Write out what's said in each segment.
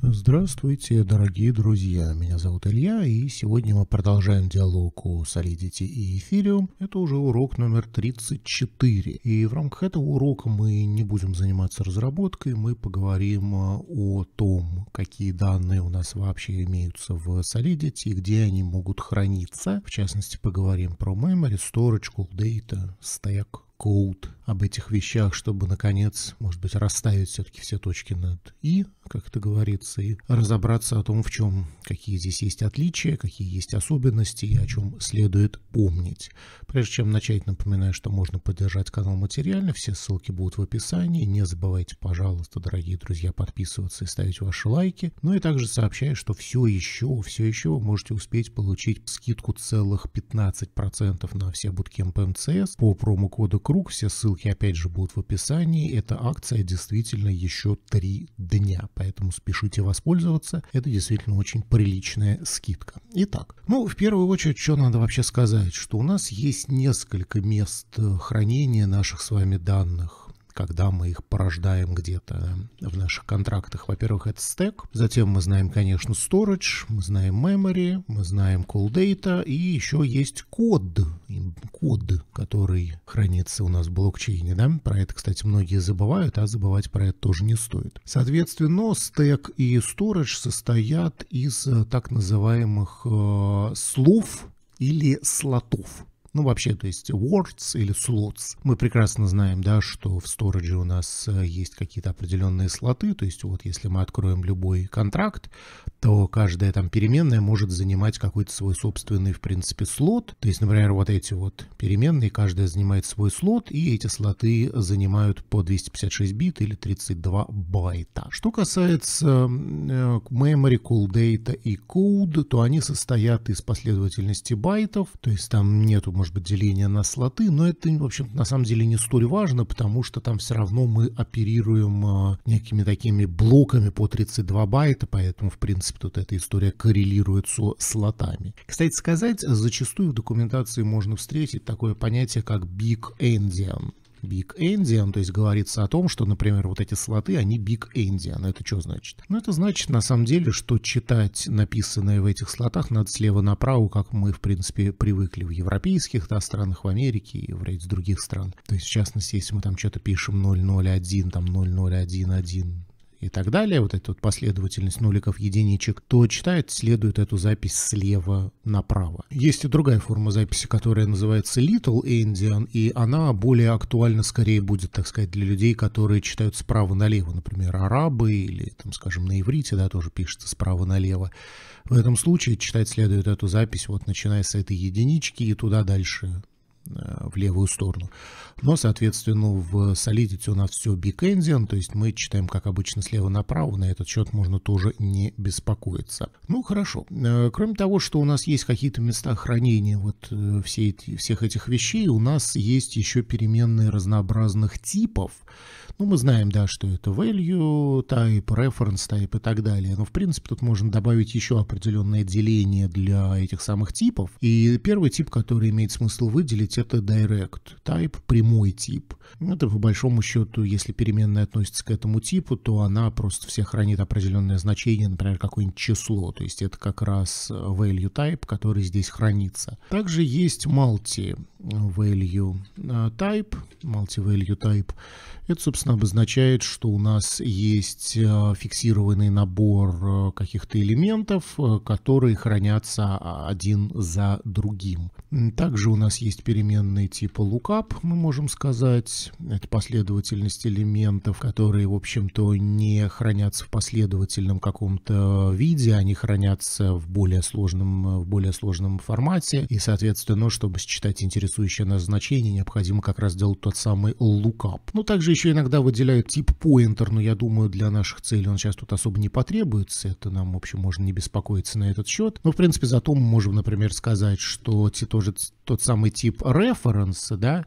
Здравствуйте, дорогие друзья! Меня зовут Илья, и сегодня мы продолжаем диалог о Solidity и Ethereum. Это уже урок номер 34. И в рамках этого урока мы не будем заниматься разработкой, мы поговорим э, о том, какие данные у нас вообще имеются в Solidity, и где они могут храниться. В частности, поговорим про memory, storage, cool data, stack, code об этих вещах, чтобы, наконец, может быть, расставить все-таки все точки над «и», как это говорится, и разобраться о том, в чем, какие здесь есть отличия, какие есть особенности и о чем следует помнить. Прежде чем начать, напоминаю, что можно поддержать канал материально, все ссылки будут в описании. Не забывайте, пожалуйста, дорогие друзья, подписываться и ставить ваши лайки. Ну и также сообщаю, что все еще, все еще вы можете успеть получить скидку целых 15% на все будки МПМЦС по промокоду КРУГ, все ссылки ссылки опять же будут в описании. Эта акция действительно еще три дня, поэтому спешите воспользоваться. Это действительно очень приличная скидка. Итак, ну, в первую очередь, что надо вообще сказать, что у нас есть несколько мест э, хранения наших с вами данных когда мы их порождаем где-то в наших контрактах. Во-первых, это стек, затем мы знаем, конечно, storage, мы знаем memory, мы знаем call data, и еще есть код, код, который хранится у нас в блокчейне. Да? Про это, кстати, многие забывают, а забывать про это тоже не стоит. Соответственно, стек и storage состоят из э, так называемых э, слов или слотов. Ну, вообще, то есть words или slots. Мы прекрасно знаем, да, что в storage у нас э, есть какие-то определенные слоты, то есть вот если мы откроем любой контракт, то каждая там переменная может занимать какой-то свой собственный, в принципе, слот. То есть, например, вот эти вот переменные, каждая занимает свой слот, и эти слоты занимают по 256 бит или 32 байта. Что касается э, memory, call data и code, то они состоят из последовательности байтов, то есть там нету, может может быть, деление на слоты, но это, в общем на самом деле не столь важно, потому что там все равно мы оперируем э, некими такими блоками по 32 байта, поэтому, в принципе, тут эта история коррелирует со слотами. Кстати сказать, зачастую в документации можно встретить такое понятие, как Big Endian. Big Endian, то есть говорится о том, что, например, вот эти слоты, они Big Endian. Это что значит? Ну, это значит, на самом деле, что читать написанное в этих слотах надо слева направо, как мы, в принципе, привыкли в европейских да, странах, в Америке и в ряде других стран. То есть, в частности, если мы там что-то пишем 001, там 0011, и так далее, вот эта вот последовательность нуликов, единичек, то читает следует эту запись слева направо. Есть и другая форма записи, которая называется Little Indian, и она более актуальна скорее будет, так сказать, для людей, которые читают справа налево, например, арабы или, там, скажем, на иврите, да, тоже пишется справа налево. В этом случае читать следует эту запись вот начиная с этой единички и туда дальше в левую сторону. Но, соответственно, в Solidity у нас все бикэндиан, то есть мы читаем, как обычно, слева направо. На этот счет можно тоже не беспокоиться. Ну, хорошо. Э, кроме того, что у нас есть какие-то места хранения вот э, все эти, всех этих вещей, у нас есть еще переменные разнообразных типов. Ну, мы знаем, да, что это value, type, reference type и так далее. Но, в принципе, тут можно добавить еще определенное деление для этих самых типов. И первый тип, который имеет смысл выделить, это direct type, прямой тип. Это, по большому счету, если переменная относится к этому типу, то она просто все хранит определенное значение, например, какое-нибудь число. То есть это как раз э, value type, который здесь хранится. Также есть multi-value э, type, multi-value type, это, собственно, обозначает, что у нас есть э, фиксированный набор э, каких-то элементов, э, которые хранятся а, один за другим. Также у нас есть переменные типа lookup, мы можем сказать. Это последовательность элементов, которые, в общем-то, не хранятся в последовательном каком-то виде, они хранятся в более сложном, э, в более сложном формате. И, соответственно, чтобы считать интересующее нас значение, необходимо как раз делать тот самый lookup. Ну, также еще иногда выделяют тип pointer, но я думаю, для наших целей он сейчас тут особо не потребуется. Это нам, в общем, можно не беспокоиться на этот счет. Но, в принципе, зато мы можем, например, сказать, что ситуация тоже тот самый тип референса, да,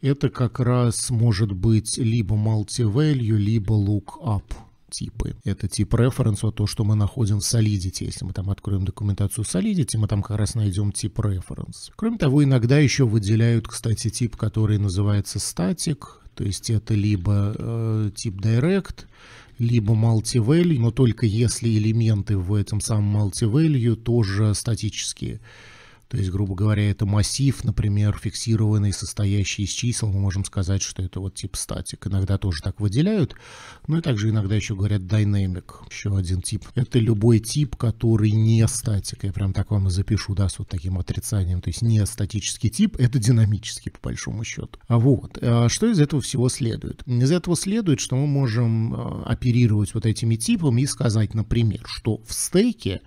это как раз может быть либо multi-value, либо look-up типы. Это тип референса, то, что мы находим в Solidity. Если мы там откроем документацию Solidity, мы там как раз найдем тип референс. Кроме того, иногда еще выделяют, кстати, тип, который называется static, то есть это либо э, тип direct, либо multi-value, но только если элементы в этом самом multi-value тоже статические. То есть, грубо говоря, это массив, например, фиксированный, состоящий из чисел. Мы можем сказать, что это вот тип статик. Иногда тоже так выделяют. Ну и также иногда еще говорят dynamic, еще один тип. Это любой тип, который не статик. Я прям так вам и запишу, да, с вот таким отрицанием. То есть не статический тип, это динамический, по большому счету. А вот, а что из этого всего следует? Из этого следует, что мы можем а, оперировать вот этими типами и сказать, например, что в стейке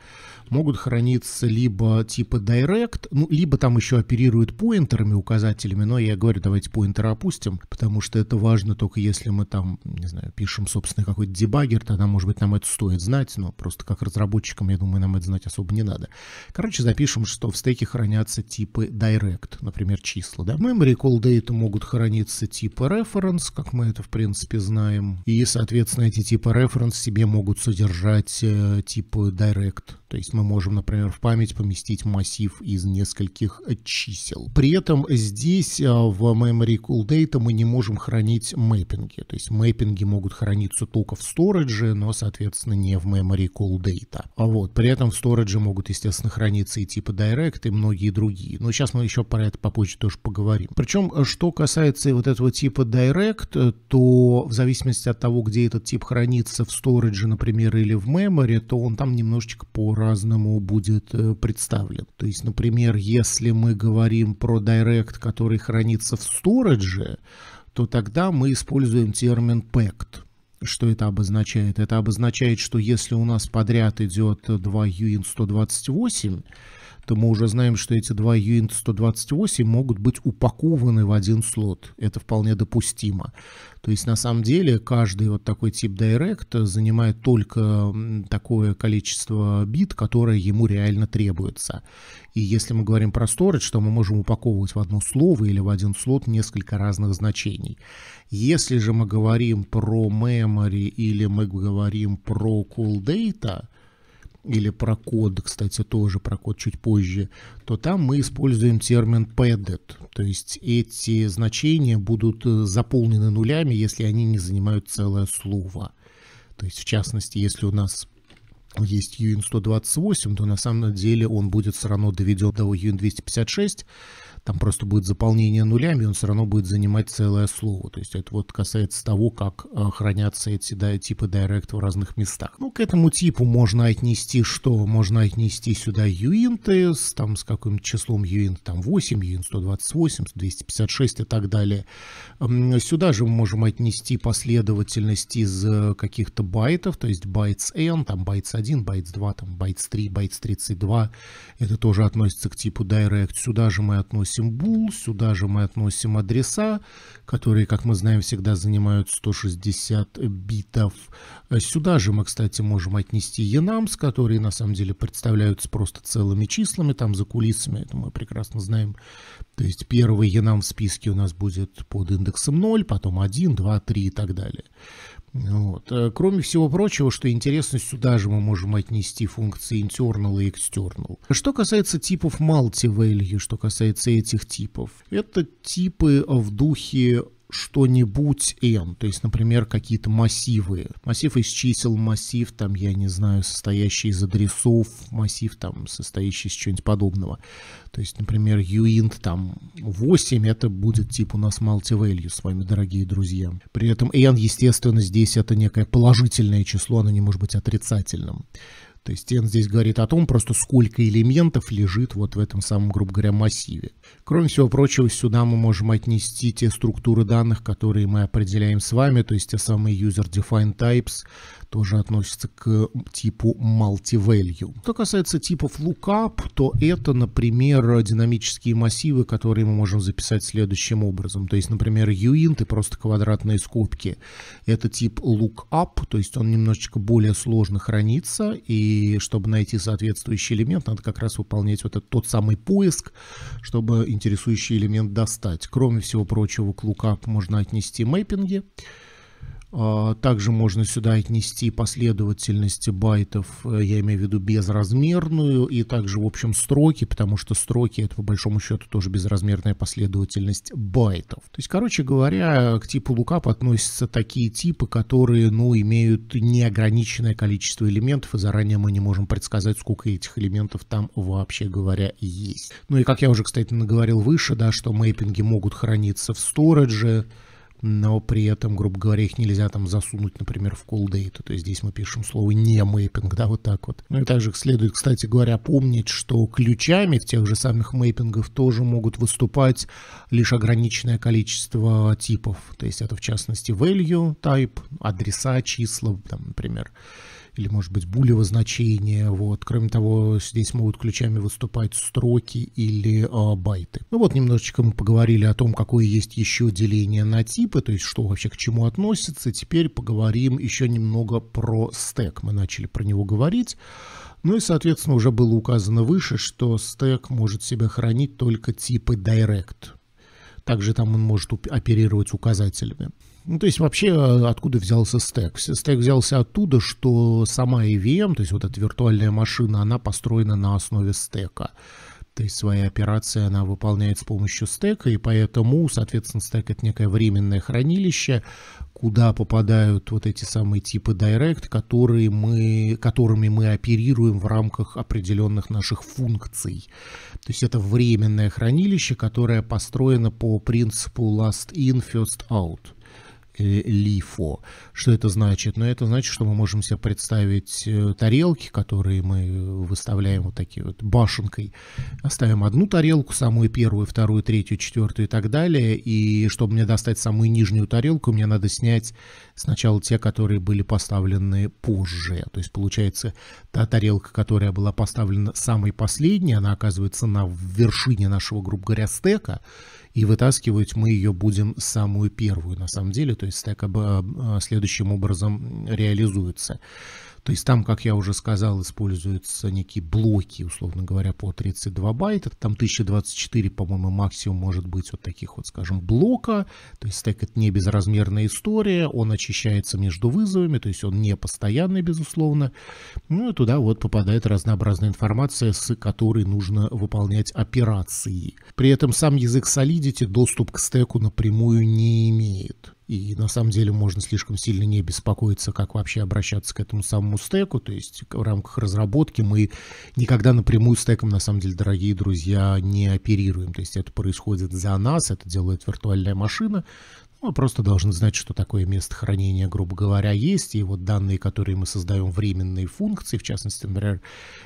могут храниться либо типы direct, объект, ну, либо там еще оперируют поинтерами, указателями, но я говорю, давайте поинтер опустим, потому что это важно только если мы там, не знаю, пишем, собственно, какой-то дебагер, тогда, может быть, нам это стоит знать, но просто как разработчикам, я думаю, нам это знать особо не надо. Короче, запишем, что в стеке хранятся типы direct, например, числа, да. Memory call data могут храниться типа reference, как мы это, в принципе, знаем, и, соответственно, эти типы reference себе могут содержать э, типы direct, то есть мы можем, например, в память поместить массив из из нескольких чисел. При этом здесь а, в memory cool data мы не можем хранить мэппинги. То есть мэппинги могут храниться только в сторидже, но, соответственно, не в memory cool data. А вот, при этом в сторидже могут, естественно, храниться и типа direct, и многие другие. Но сейчас мы еще про это попозже тоже поговорим. Причем, э, что касается вот этого типа direct, э, то в зависимости от того, где этот тип хранится, в сторидже, например, или в memory, то он там немножечко по-разному будет э, представлен. То есть, например, например, если мы говорим про Direct, который хранится в сторидже, то тогда мы используем термин packed. Что это обозначает? Это обозначает, что если у нас подряд идет 2 UIN 128, то мы уже знаем, что эти два UINT-128 могут быть упакованы в один слот. Это вполне допустимо. То есть на самом деле каждый вот такой тип Direct занимает только такое количество бит, которое ему реально требуется. И если мы говорим про storage, то мы можем упаковывать в одно слово или в один слот несколько разных значений. Если же мы говорим про memory или мы говорим про cool data, или про код, кстати, тоже про код чуть позже, то там мы используем термин padded. То есть эти значения будут э, заполнены нулями, если они не занимают целое слово. То есть, в частности, если у нас есть UN128, то на самом деле он будет все равно доведен до UN256, там просто будет заполнение нулями, он все равно будет занимать целое слово. То есть это вот касается того, как э, хранятся эти да, типы Direct в разных местах. Ну, к этому типу можно отнести что? Можно отнести сюда юинты с, там, с каким-то числом юинт, там 8, юинт 128, 256 и так далее. Сюда же мы можем отнести последовательность из э, каких-то байтов, то есть bytes n, там bytes 1, bytes 2, там bytes 3, bytes 32. Это тоже относится к типу Direct. Сюда же мы относим относим bool, сюда же мы относим адреса, которые, как мы знаем, всегда занимают 160 битов. Э, сюда же мы, кстати, можем отнести enums, которые на самом деле представляются просто целыми числами, там за кулисами, это мы прекрасно знаем. То есть первый enum в списке у нас будет под индексом 0, потом 1, 2, 3 и так далее. Вот. Э, кроме всего прочего, что интересно, сюда же мы можем отнести функции internal и external. Что касается типов multi-value, что касается этих типов, это типы в духе что-нибудь n, то есть, например, какие-то массивы. Массив из чисел, массив, там, я не знаю, состоящий из адресов, массив, там, состоящий из чего-нибудь подобного. То есть, например, uint, там, 8, это будет тип у нас multi-value с вами, дорогие друзья. При этом n, естественно, здесь это некое положительное число, оно не может быть отрицательным. То есть N здесь говорит о том, просто сколько элементов лежит вот в этом самом, грубо говоря, массиве. Кроме всего прочего, сюда мы можем отнести те структуры данных, которые мы определяем с вами, то есть те самые user-defined types, тоже относится к типу multi-value. Что касается типов lookup, то это, например, динамические массивы, которые мы можем записать следующим образом. То есть, например, uint и просто квадратные скобки. Это тип lookup, то есть он немножечко более сложно хранится, и чтобы найти соответствующий элемент, надо как раз выполнять вот этот тот самый поиск, чтобы интересующий элемент достать. Кроме всего прочего, к lookup можно отнести мэппинги. А, также можно сюда отнести последовательности байтов, э, я имею в виду безразмерную, и также, в общем, строки, потому что строки — это, по большому счету, тоже безразмерная последовательность байтов. То есть, короче говоря, к типу лукап относятся такие типы, которые, ну, имеют неограниченное количество элементов, и заранее мы не можем предсказать, сколько этих элементов там, вообще говоря, есть. Ну и, как я уже, кстати, наговорил выше, да, что мейпинги могут храниться в сторидже, но при этом, грубо говоря, их нельзя там засунуть, например, в call data. То есть здесь мы пишем слово не мейпинг, да, вот так вот. Ну и также следует, кстати говоря, помнить, что ключами в тех же самых мейпингов тоже могут выступать лишь ограниченное количество типов. То есть это в частности value, type, адреса, числа, там, например. Например или, может быть, булево значение. Вот. Кроме того, здесь могут ключами выступать строки или э, байты. Ну вот, немножечко мы поговорили о том, какое есть еще деление на типы, то есть что вообще к чему относится. Теперь поговорим еще немного про стек. Мы начали про него говорить. Ну и, соответственно, уже было указано выше, что стек может себя хранить только типы direct. Также там он может оперировать указателями. Ну, то есть вообще а, откуда взялся стек? Стек взялся оттуда, что сама EVM, то есть вот эта виртуальная машина, она построена на основе стека. То есть своя операция она выполняет с помощью стека, и поэтому, соответственно, стек это некое временное хранилище, куда попадают вот эти самые типы Direct, которые мы, которыми мы оперируем в рамках определенных наших функций. То есть это временное хранилище, которое построено по принципу last in, first out. Э, лифо. Что это значит? Ну, это значит, что мы можем себе представить э, тарелки, которые мы э, выставляем вот такие вот башенкой. Оставим одну тарелку, самую первую, вторую, третью, четвертую и так далее. И чтобы мне достать самую нижнюю тарелку, мне надо снять сначала те, которые были поставлены позже. То есть, получается, та тарелка, которая была поставлена самой последней, она оказывается на вершине нашего, грубо говоря, стека и вытаскивать мы ее будем самую первую на самом деле, то есть стек а, а, следующим образом реализуется. То есть там, как я уже сказал, используются некие блоки, условно говоря, по 32 байта. Там 1024, по-моему, максимум может быть вот таких вот, скажем, блока. То есть стек это не безразмерная история, он очищается между вызовами, то есть он не постоянный, безусловно. Ну и туда вот попадает разнообразная информация, с которой нужно выполнять операции. При этом сам язык Solidity видите, доступ к стеку напрямую не имеет. И на самом деле можно слишком сильно не беспокоиться, как вообще обращаться к этому самому стеку. То есть в рамках разработки мы никогда напрямую стеком, на самом деле, дорогие друзья, не оперируем. То есть это происходит за нас, это делает виртуальная машина. Ну, мы просто должны знать, что такое место хранения, грубо говоря, есть. И вот данные, которые мы создаем, временные функции, в частности, например,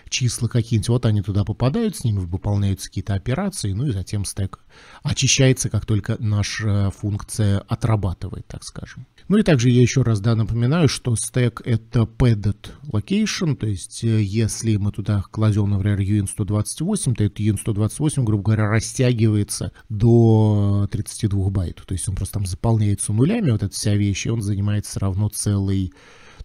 числа какие-нибудь, вот они туда попадают, с ними выполняются какие-то операции, ну и затем стек очищается, как только наша функция отрабатывает, так скажем. Ну и также я еще раз да, напоминаю, что стек это padded location, то есть э, если мы туда кладем, например, UN128, то этот UN128, грубо говоря, растягивается до 32 байт, то есть он просто там запрещается восполняется нулями, вот эта вся вещь, и он занимает все равно целый,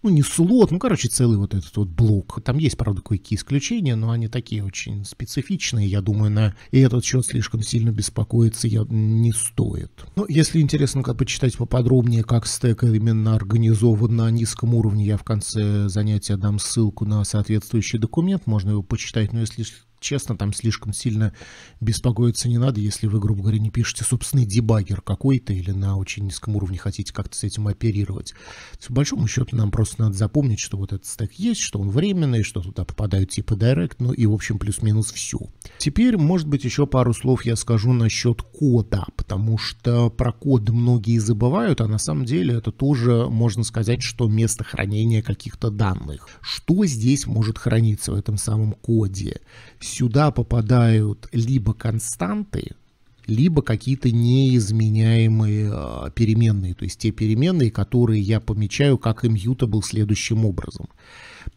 ну не слот, ну короче целый вот этот вот блок. Там есть, правда, кое-какие исключения, но они такие очень специфичные, я думаю, на и этот счет слишком сильно беспокоиться я не стоит. Но ну, если интересно как почитать поподробнее, как стек именно организован на низком уровне, я в конце занятия дам ссылку на соответствующий документ, можно его почитать, но если честно, там слишком сильно беспокоиться не надо, если вы, грубо говоря, не пишете собственный дебаггер какой-то или на очень низком уровне хотите как-то с этим оперировать. Есть, по большому счету нам просто надо запомнить, что вот этот стек есть, что он временный, что туда попадают типа Direct, ну и, в общем, плюс-минус все. Теперь, может быть, еще пару слов я скажу насчет кода, потому что про код многие забывают, а на самом деле это тоже, можно сказать, что место хранения каких-то данных. Что здесь может храниться в этом самом коде? сюда попадают либо константы, либо какие-то неизменяемые а, переменные, то есть те переменные, которые я помечаю как immutable следующим образом.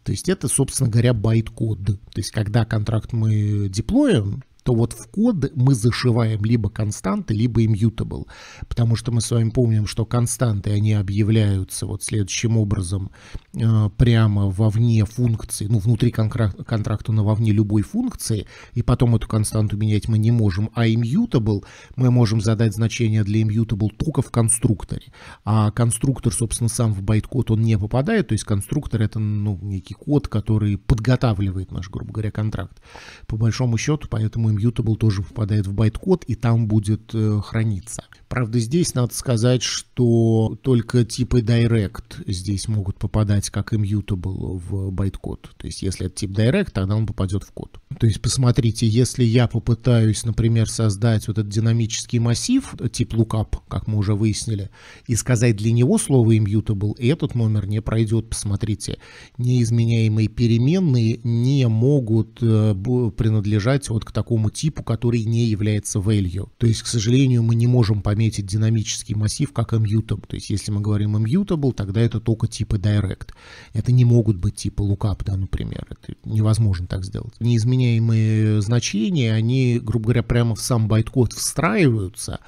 То есть это, собственно говоря, байт-код. То есть когда контракт мы деплоим, то вот в код мы зашиваем либо константы, либо immutable. Потому что мы с вами помним, что константы, они объявляются вот следующим образом э, прямо вовне функции, ну, внутри контракта, но вовне любой функции, и потом эту константу менять мы не можем. А immutable мы можем задать значение для immutable только в конструкторе. А конструктор, собственно, сам в байткод он не попадает, то есть конструктор это, ну, некий код, который подготавливает наш, грубо говоря, контракт. По большому счету, поэтому Immutable тоже попадает в байткод и там будет э, храниться. Правда, здесь надо сказать, что только типы Direct здесь могут попадать как Immutable в байткод. То есть, если это тип Direct, тогда он попадет в код. То есть, посмотрите, если я попытаюсь, например, создать вот этот динамический массив, э, тип lookup, как мы уже выяснили, и сказать для него слово Immutable, этот номер не пройдет. Посмотрите, неизменяемые переменные не могут э, принадлежать вот к такому такому типу, который не является value. То есть, к сожалению, мы не можем пометить динамический массив как immutable. То есть, если мы говорим immutable, тогда это только типы direct. Это не могут быть типы lookup, да, например. Это невозможно так сделать. Неизменяемые значения, они, грубо говоря, прямо в сам байткод встраиваются,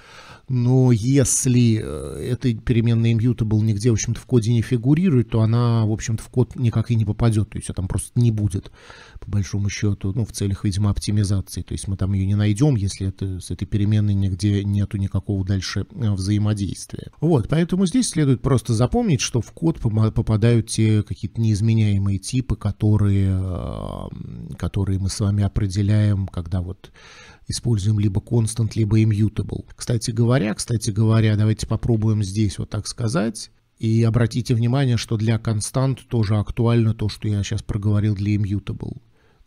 но если э, эта переменная immutable нигде, в общем-то, в коде не фигурирует, то она, в общем-то, в код никак и не попадет, то есть а там просто не будет, по большому счету, ну, в целях, видимо, оптимизации, то есть мы там ее не найдем, если это, с этой переменной нигде нету никакого дальше э, взаимодействия. Вот, поэтому здесь следует просто запомнить, что в код попадают те какие-то неизменяемые типы, которые, э, которые мы с вами определяем, когда вот используем либо constant, либо immutable. Кстати говоря, кстати говоря, давайте попробуем здесь вот так сказать. И обратите внимание, что для констант тоже актуально то, что я сейчас проговорил для immutable.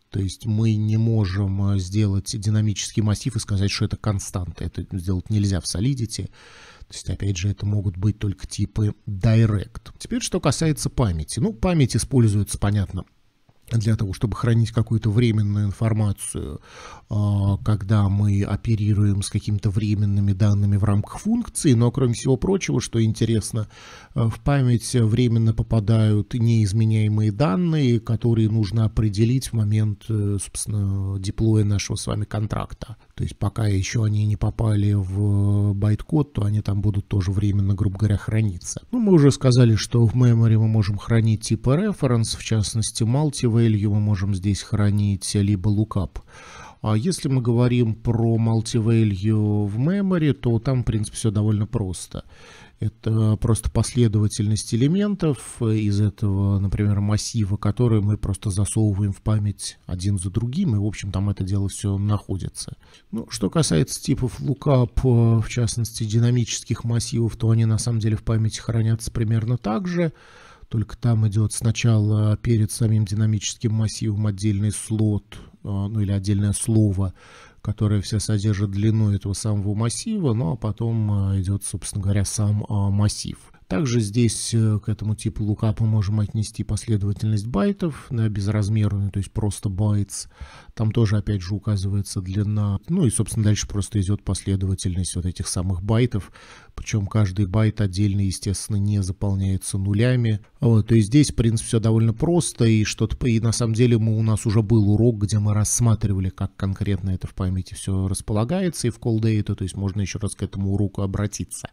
То есть мы не можем э, сделать динамический массив и сказать, что это константа. Это сделать нельзя в Solidity. То есть, опять же, это могут быть только типы direct. Теперь, что касается памяти. Ну, память используется, понятно, для того, чтобы хранить какую-то временную информацию, а, когда мы оперируем с какими-то временными данными в рамках функции, но кроме всего прочего, что интересно, э, в память временно попадают неизменяемые данные, которые нужно определить в момент, э, собственно, диплоя нашего с вами контракта, то есть пока еще они не попали в э, байткод, то они там будут тоже временно, грубо говоря, храниться. Ну, мы уже сказали, что в memory мы можем хранить типа reference, в частности, multi-value мы можем здесь хранить, либо lookup. А если мы говорим про multi-value в memory, то там, в принципе, все довольно просто. Просто это просто последовательность элементов из этого, например, массива, которые мы просто засовываем в память один за другим, и, в общем, там это дело все находится. Ну, что касается типов lookup, э, в частности, динамических массивов, то они на самом деле в памяти хранятся примерно так же, только там идет сначала перед самим динамическим массивом отдельный слот, э, ну или отдельное слово, которая все содержит длину этого самого массива, ну а потом а, идет, собственно говоря, сам а, массив. Также здесь э, к этому типу лукапа можем отнести последовательность байтов на безразмерную, то есть просто байтс. Там тоже, опять же, указывается длина. Ну и, собственно, дальше просто идет последовательность вот этих самых байтов. Причем каждый байт отдельно, естественно, не заполняется нулями. Вот, то есть здесь, в принципе, все довольно просто. И, что-то, и на самом деле мы, у нас уже был урок, где мы рассматривали, как конкретно это в памяти все располагается и в колдейта. То есть можно еще раз к этому уроку обратиться.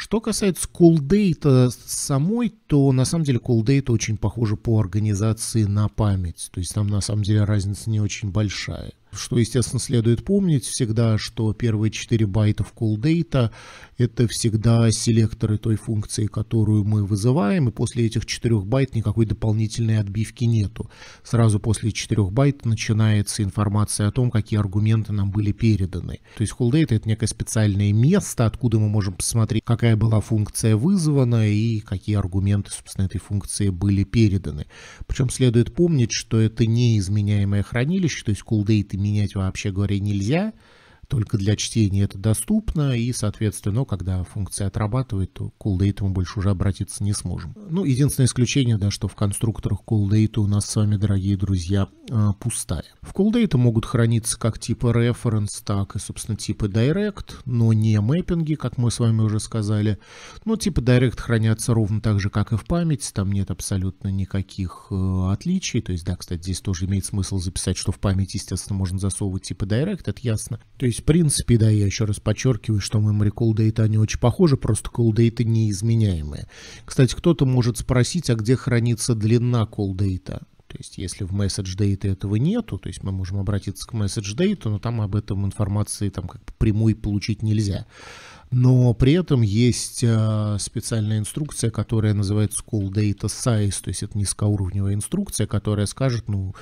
Что касается колдейта э, самой, то на самом деле колдейта очень похоже по организации на память. То есть там на самом деле разница не очень большая. Что, естественно, следует помнить всегда, что первые 4 байта в call data это всегда селекторы той функции, которую мы вызываем, и после этих 4 байт никакой дополнительной отбивки нету. Сразу после 4 байт начинается информация о том, какие аргументы нам были переданы. То есть call data это некое специальное место, откуда мы можем посмотреть, какая была функция вызвана и какие аргументы, собственно, этой функции были переданы. Причем следует помнить, что это неизменяемое хранилище, то есть call data менять вообще, говоря, нельзя, только для чтения это доступно, и, соответственно, когда функция отрабатывает, то CallData мы больше уже обратиться не сможем. Ну, единственное исключение, да, что в конструкторах CallData у нас с вами, дорогие друзья, а, пустая. В CallData могут храниться как типы reference, так и, собственно, типы direct, но не мэппинги, как мы с вами уже сказали. Ну, типы direct хранятся ровно так же, как и в памяти, там нет абсолютно никаких э, отличий. То есть, да, кстати, здесь тоже имеет смысл записать, что в память, естественно, можно засовывать типы direct, это ясно. То есть есть, в принципе, да, я еще раз подчеркиваю, что memory колдейта они очень похожи, просто колдейты неизменяемые. Кстати, кто-то может спросить, а где хранится длина колдейта? То есть, если в message data этого нету, то есть мы можем обратиться к message data, но там об этом информации там как бы прямой получить нельзя. Но при этом есть э, специальная инструкция, которая называется call data size, то есть это низкоуровневая инструкция, которая скажет, ну,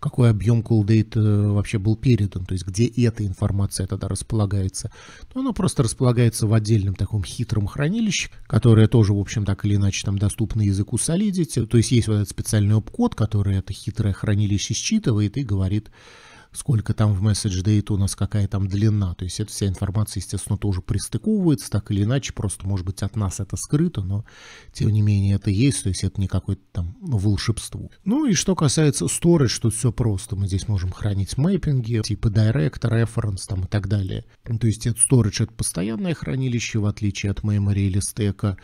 какой объем кулдейт э, вообще был передан, то есть где эта информация тогда располагается, то ну, она просто располагается в отдельном таком хитром хранилище, которое тоже, в общем, так или иначе там доступно языку Solidity, то есть есть вот этот специальный обкод, который это хитрое хранилище считывает и говорит, сколько там в Message Date у нас, какая там длина. То есть эта вся информация, естественно, тоже пристыковывается, так или иначе, просто, может быть, от нас это скрыто, но, тем не менее, это есть, то есть это не какое-то там волшебство. Ну и что касается storage, тут все просто. Мы здесь можем хранить мэппинги, типа direct, reference там и так далее. То есть это storage — это постоянное хранилище, в отличие от memory или стека.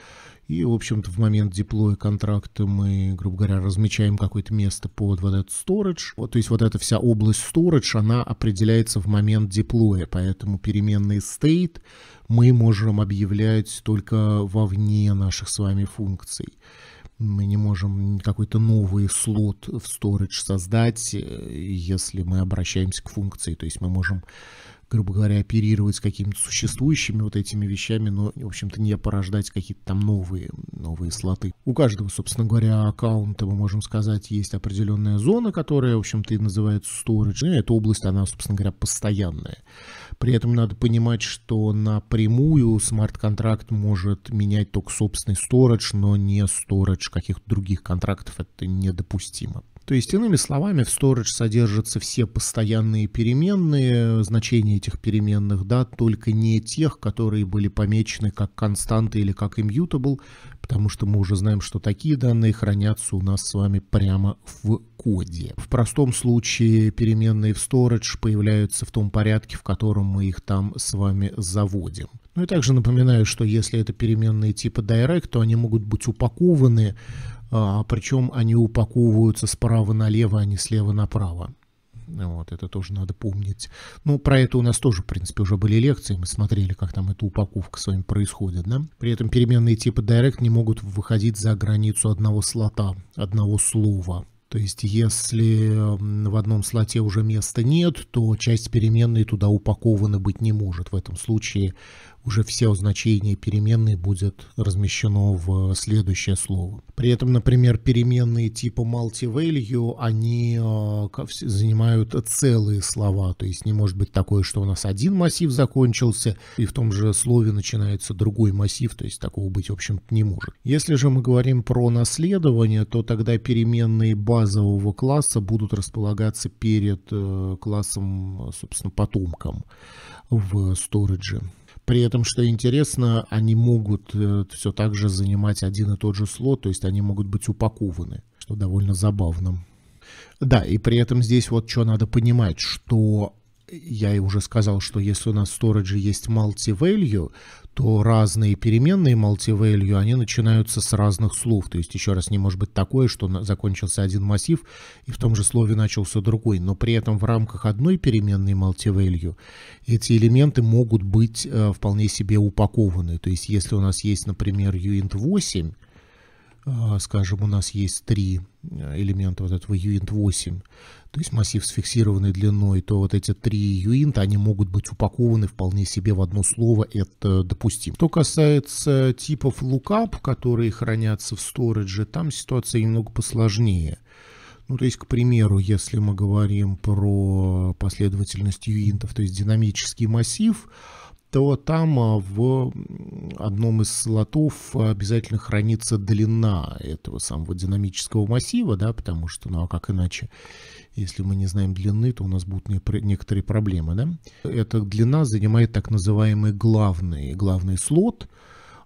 И, в общем-то, в момент деплоя контракта мы, грубо говоря, размечаем какое-то место под вот этот storage. Вот, то есть вот эта вся область storage, она определяется в момент деплоя, поэтому переменный state мы можем объявлять только вовне наших с вами функций мы не можем какой-то новый слот в storage создать, э, если мы обращаемся к функции. То есть мы можем грубо говоря, оперировать с какими-то существующими вот этими вещами, но, в общем-то, не порождать какие-то там новые, новые слоты. У каждого, собственно говоря, аккаунта, мы можем сказать, есть определенная зона, которая, в общем-то, и называется storage. И э, эта область, она, собственно говоря, постоянная. При этом надо понимать, что напрямую смарт-контракт может менять только собственный storage, но не storage каких-то других контрактов. Это недопустимо. То есть, иными словами, в storage содержатся все постоянные переменные, значения этих переменных, да, только не тех, которые были помечены как константы или как immutable, потому что мы уже знаем, что такие данные хранятся у нас с вами прямо в коде. В простом случае переменные в storage появляются в том порядке, в котором мы их там с вами заводим. Ну и также напоминаю, что если это переменные типа direct, то они могут быть упакованы а, Причем они упаковываются справа налево, а не слева направо. Вот, это тоже надо помнить. Ну, про это у нас тоже, в принципе, уже были лекции. Мы смотрели, как там эта упаковка с вами происходит. Да? При этом переменные типа Direct не могут выходить за границу одного слота, одного слова. То есть, если в одном слоте уже места нет, то часть переменной туда упакована быть не может. В этом случае уже все значения переменной будет размещено в следующее слово. При этом, например, переменные типа multi-value, они э, занимают целые слова, то есть не может быть такое, что у нас один массив закончился, и в том же слове начинается другой массив, то есть такого быть, в общем-то, не может. Если же мы говорим про наследование, то тогда переменные базового класса будут располагаться перед э, классом, собственно, потомком в сторидже. При этом, что интересно, они могут э, все так же занимать один и тот же слот, то есть они могут быть упакованы, что довольно забавно. Да, и при этом здесь вот что надо понимать, что я и уже сказал, что если у нас в сторидже есть multi-value, то разные переменные multi-value, они начинаются с разных слов. То есть, еще раз, не может быть такое, что закончился один массив, и в том же слове начался другой. Но при этом в рамках одной переменной multi-value эти элементы могут быть э, вполне себе упакованы. То есть, если у нас есть, например, uint 8, а, скажем, у нас есть три э, элемента вот этого uint 8, то есть массив с фиксированной длиной, то вот эти три uint, они могут быть упакованы вполне себе в одно слово, это допустим. Что касается типов lookup, которые хранятся в сторидже, там ситуация немного посложнее. Ну, то есть, к примеру, если мы говорим про последовательность юинтов, то есть динамический массив, то там а, в одном из слотов обязательно хранится длина этого самого динамического массива, да, потому что, ну а как иначе, если мы не знаем длины, то у нас будут некоторые проблемы, да. Эта длина занимает так называемый главный, главный слот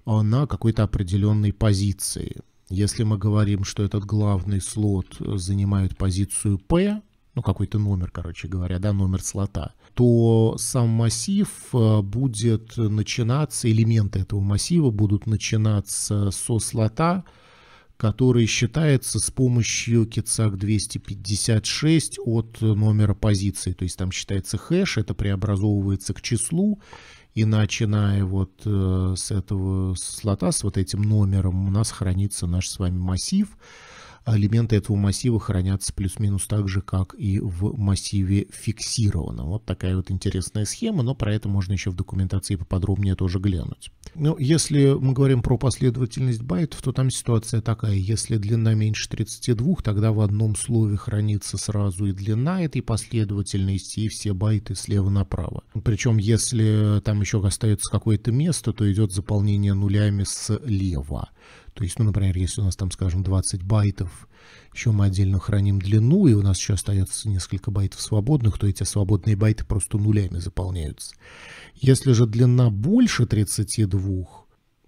а, на какой-то определенной позиции. Если мы говорим, что этот главный слот занимает позицию P, ну, какой-то номер, короче говоря, да, номер слота, то сам массив э, будет начинаться, элементы этого массива будут начинаться со слота, который считается с помощью кицак 256 от номера позиции. То есть там считается хэш, это преобразовывается к числу, и начиная вот э, с этого слота, с вот этим номером у нас хранится наш с вами массив, элементы этого массива хранятся плюс-минус так же, как и в массиве фиксированном. Вот такая вот интересная схема, но про это можно еще в документации поподробнее тоже глянуть. но ну, если мы говорим про последовательность байтов, то там ситуация такая. Если длина меньше 32, тогда в одном слове хранится сразу и длина этой последовательности, и все байты слева направо. Причем, если там еще остается какое-то место, то идет заполнение нулями слева. То есть, ну, например, если у нас там, скажем, 20 байтов, еще мы отдельно храним длину, и у нас еще остается несколько байтов свободных, то эти свободные байты просто нулями заполняются. Если же длина больше 32,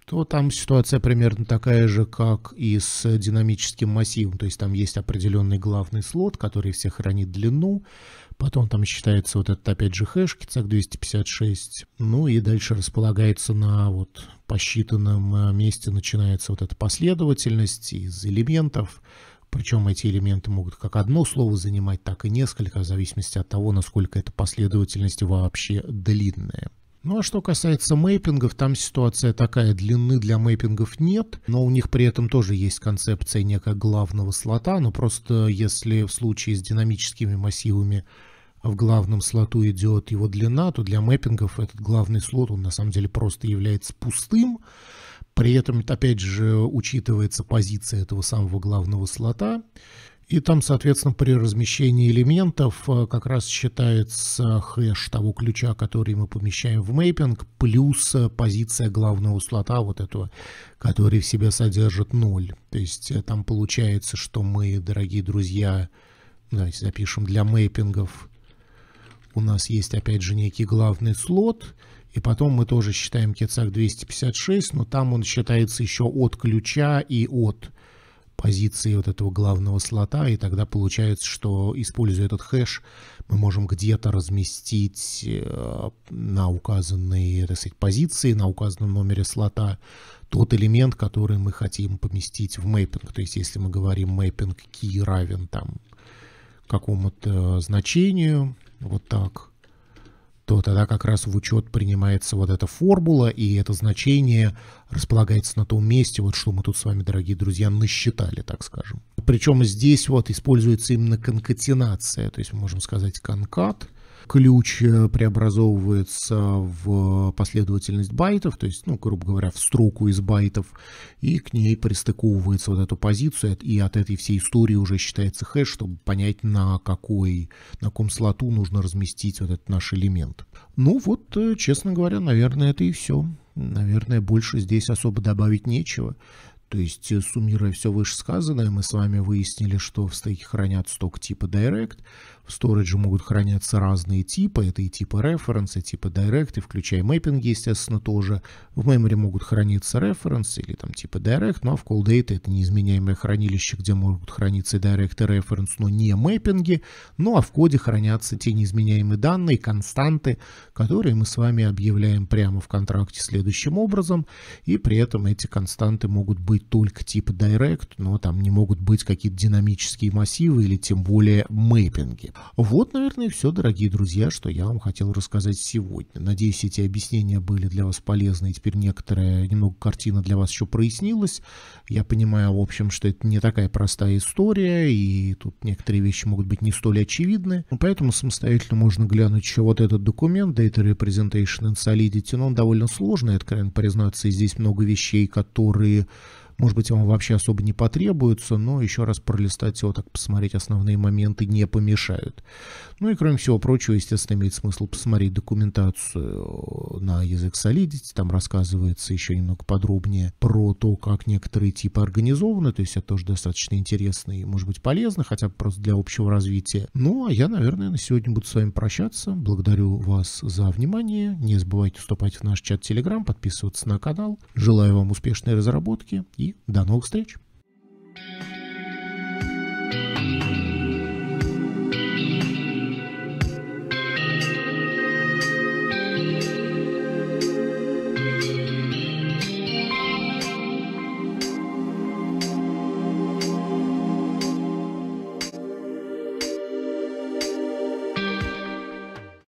то там ситуация примерно такая же, как и с динамическим массивом. То есть там есть определенный главный слот, который все хранит длину, Потом там считается вот этот, опять же, хэш, кицак 256. Ну и дальше располагается на вот посчитанном э, месте начинается вот эта последовательность из элементов. Причем эти элементы могут как одно слово занимать, так и несколько, в зависимости от того, насколько эта последовательность вообще длинная. Ну а что касается мейпингов, там ситуация такая, длины для мейпингов нет, но у них при этом тоже есть концепция некого главного слота, но просто если в случае с динамическими массивами в главном слоту идет его длина, то для мэппингов этот главный слот, он на самом деле просто является пустым. При этом, опять же, учитывается позиция этого самого главного слота. И там, соответственно, при размещении элементов э, как раз считается хэш того ключа, который мы помещаем в мейпинг, плюс э, позиция главного слота вот этого, который в себе содержит ноль, То есть э, там получается, что мы, дорогие друзья, давайте запишем для мейпингов у нас есть опять же некий главный слот, и потом мы тоже считаем кецак 256, но там он считается еще от ключа и от позиции вот этого главного слота, и тогда получается, что используя этот хэш, мы можем где-то разместить э, на указанной так сказать, позиции, на указанном номере слота тот элемент, который мы хотим поместить в мейпинг То есть если мы говорим мейпинг key равен там какому-то значению, вот так, то тогда как раз в учет принимается вот эта формула, и это значение располагается на том месте, вот что мы тут с вами, дорогие друзья, насчитали, так скажем. Причем здесь вот используется именно конкатенация, то есть мы можем сказать конкат – ключ э, преобразовывается в последовательность байтов, то есть, ну, грубо говоря, в строку из байтов, и к ней пристыковывается вот эту позицию, и от этой всей истории уже считается хэш, чтобы понять, на какой, на ком слоту нужно разместить вот этот наш элемент. Ну вот, э, честно говоря, наверное, это и все. Наверное, больше здесь особо добавить нечего. То есть, э, суммируя все вышесказанное, мы с вами выяснили, что в стейке хранят сток типа Direct, в Storage могут храниться разные типы, это и типы Reference, и типы Direct, и включая мэппинги, естественно, тоже. В Memory могут храниться Reference или там типы Direct, ну а в Call Data это неизменяемое хранилище, где могут храниться и Direct, и Reference, но не мэппинги, ну а в коде хранятся те неизменяемые данные, константы, которые мы с вами объявляем прямо в контракте следующим образом, и при этом эти константы могут быть быть только типа Direct, но там не могут быть какие-то динамические массивы или тем более мейпинги. Вот, наверное, и все, дорогие друзья, что я вам хотел рассказать сегодня. Надеюсь, эти объяснения были для вас полезны, и теперь некоторая немного картина для вас еще прояснилась. Я понимаю, в общем, что это не такая простая история, и тут некоторые вещи могут быть не столь очевидны. Поэтому самостоятельно можно глянуть еще вот этот документ, Data Representation and Solidity, но он довольно сложный, откровенно признаться, и здесь много вещей, которые может быть, вам вообще особо не потребуется, но еще раз пролистать его, так посмотреть основные моменты не помешают. Ну и кроме всего прочего, естественно, имеет смысл посмотреть документацию э, на язык Solidity. Там рассказывается еще немного подробнее про то, как некоторые типы организованы. То есть это тоже достаточно интересно и может быть полезно, хотя бы просто для общего развития. Ну, а я, наверное, на сегодня буду с вами прощаться. Благодарю вас за внимание. Не забывайте вступать в наш чат Telegram, подписываться на канал. Желаю вам успешной разработки и и до новых встреч! thank you